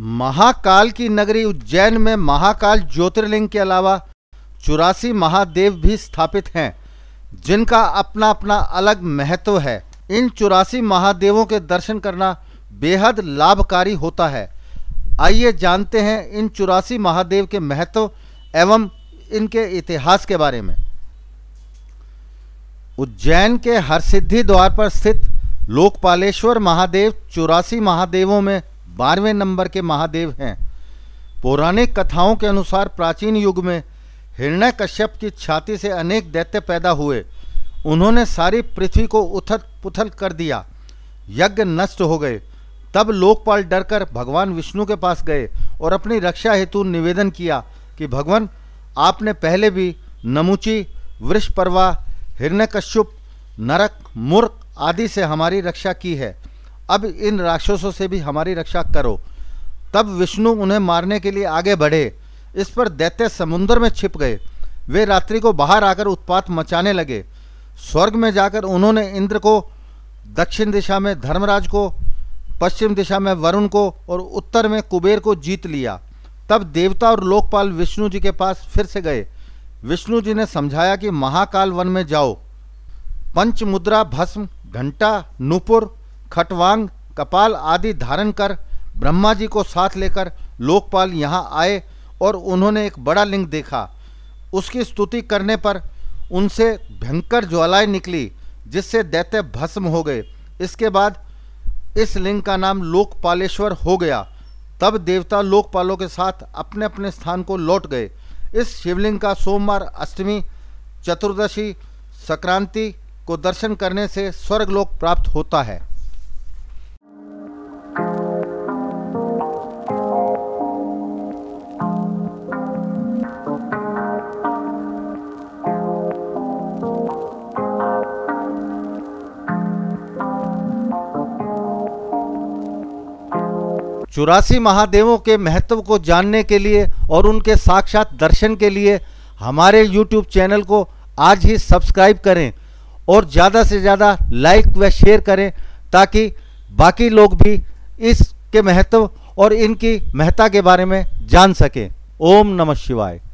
महाकाल की नगरी उज्जैन में महाकाल ज्योतिर्लिंग के अलावा चौरासी महादेव भी स्थापित हैं जिनका अपना अपना अलग महत्व है इन चौरासी महादेवों के दर्शन करना बेहद लाभकारी होता है आइए जानते हैं इन चौरासी महादेव के महत्व एवं इनके इतिहास के बारे में उज्जैन के हरसिद्धि द्वार पर स्थित लोकपालेश्वर महादेव चौरासी महादेवों में बारहवें नंबर के महादेव हैं पौराणिक कथाओं के अनुसार प्राचीन युग में हिरण्य कश्यप की छाती से अनेक दैत्य पैदा हुए उन्होंने सारी पृथ्वी को उथल पुथल कर दिया यज्ञ नष्ट हो गए तब लोकपाल डरकर भगवान विष्णु के पास गए और अपनी रक्षा हेतु निवेदन किया कि भगवान आपने पहले भी नमुची वृषपरवा हिरण्यकश्यप नरक मूर्ख आदि से हमारी रक्षा की है अब इन राक्षसों से भी हमारी रक्षा करो तब विष्णु उन्हें मारने के लिए आगे बढ़े इस पर दैत्य समुद्र में छिप गए वे रात्रि को बाहर आकर उत्पात मचाने लगे स्वर्ग में जाकर उन्होंने इंद्र को दक्षिण दिशा में धर्मराज को पश्चिम दिशा में वरुण को और उत्तर में कुबेर को जीत लिया तब देवता और लोकपाल विष्णु जी के पास फिर से गए विष्णु जी ने समझाया कि महाकाल वन में जाओ पंच मुद्रा भस्म घंटा नूपुर खटवांग कपाल आदि धारण कर ब्रह्मा जी को साथ लेकर लोकपाल यहाँ आए और उन्होंने एक बड़ा लिंग देखा उसकी स्तुति करने पर उनसे भयंकर ज्वालाएं निकली जिससे दैत्य भस्म हो गए इसके बाद इस लिंग का नाम लोकपालेश्वर हो गया तब देवता लोकपालों के साथ अपने अपने स्थान को लौट गए इस शिवलिंग का सोमवार अष्टमी चतुर्दशी संक्रांति को दर्शन करने से स्वर्गलोक प्राप्त होता है चौरासी महादेवों के महत्व को जानने के लिए और उनके साक्षात दर्शन के लिए हमारे यूट्यूब चैनल को आज ही सब्सक्राइब करें और ज़्यादा से ज़्यादा लाइक व शेयर करें ताकि बाकी लोग भी इसके महत्व और इनकी महत्ता के बारे में जान सकें ओम नमः शिवाय